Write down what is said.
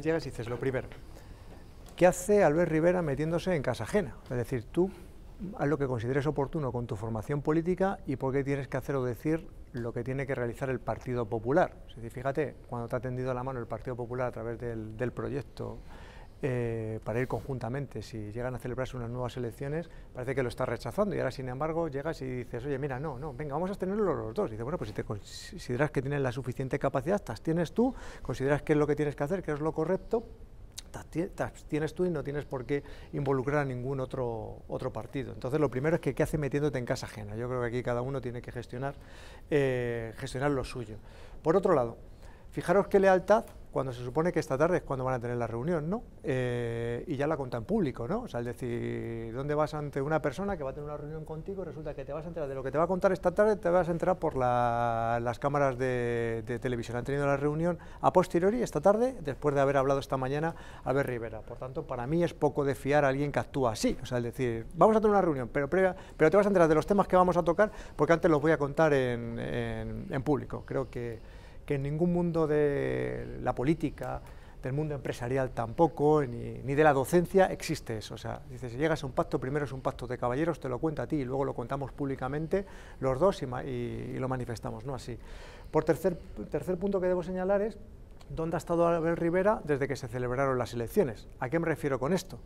Llegas y dices, lo primero, ¿qué hace Albert Rivera metiéndose en casa ajena? Es decir, tú haz lo que consideres oportuno con tu formación política y por qué tienes que hacer o decir lo que tiene que realizar el Partido Popular. Es decir, fíjate, cuando te ha tendido la mano el Partido Popular a través del, del proyecto eh, para ir conjuntamente. Si llegan a celebrarse unas nuevas elecciones, parece que lo está rechazando y ahora, sin embargo, llegas y dices, oye, mira, no, no, venga, vamos a tenerlo los dos. Y dice, bueno, pues si te consideras que tienes la suficiente capacidad, te tienes tú, consideras que es lo que tienes que hacer, que es lo correcto, tienes tú y no tienes por qué involucrar a ningún otro, otro partido. Entonces, lo primero es que qué hace metiéndote en casa ajena. Yo creo que aquí cada uno tiene que gestionar, eh, gestionar lo suyo. Por otro lado, fijaros qué lealtad cuando se supone que esta tarde es cuando van a tener la reunión, ¿no? Eh, y ya la cuenta en público, ¿no? O sea, es decir, ¿dónde vas ante una persona que va a tener una reunión contigo resulta que te vas a enterar de lo que te va a contar esta tarde, te vas a enterar por las cámaras de, televisión? Han tenido la reunión a posteriori esta tarde, después de haber hablado esta mañana a ver Rivera. Por tanto, para mí es poco de fiar a alguien que actúa así. O sea, es decir, vamos a tener una reunión, pero, previa, pero te vas a enterar de los temas que vamos a tocar porque antes los voy a contar en, en público. Creo que que en ningún mundo de la política, del mundo empresarial tampoco, ni, de la docencia existe eso. O sea, dice, si llegas a un pacto, primero es un pacto de caballeros, te lo cuenta a ti y luego lo contamos públicamente los dos y, lo manifestamos, no así. Por tercer, tercer punto que debo señalar es dónde ha estado Abel Rivera desde que se celebraron las elecciones. ¿A qué me refiero con esto?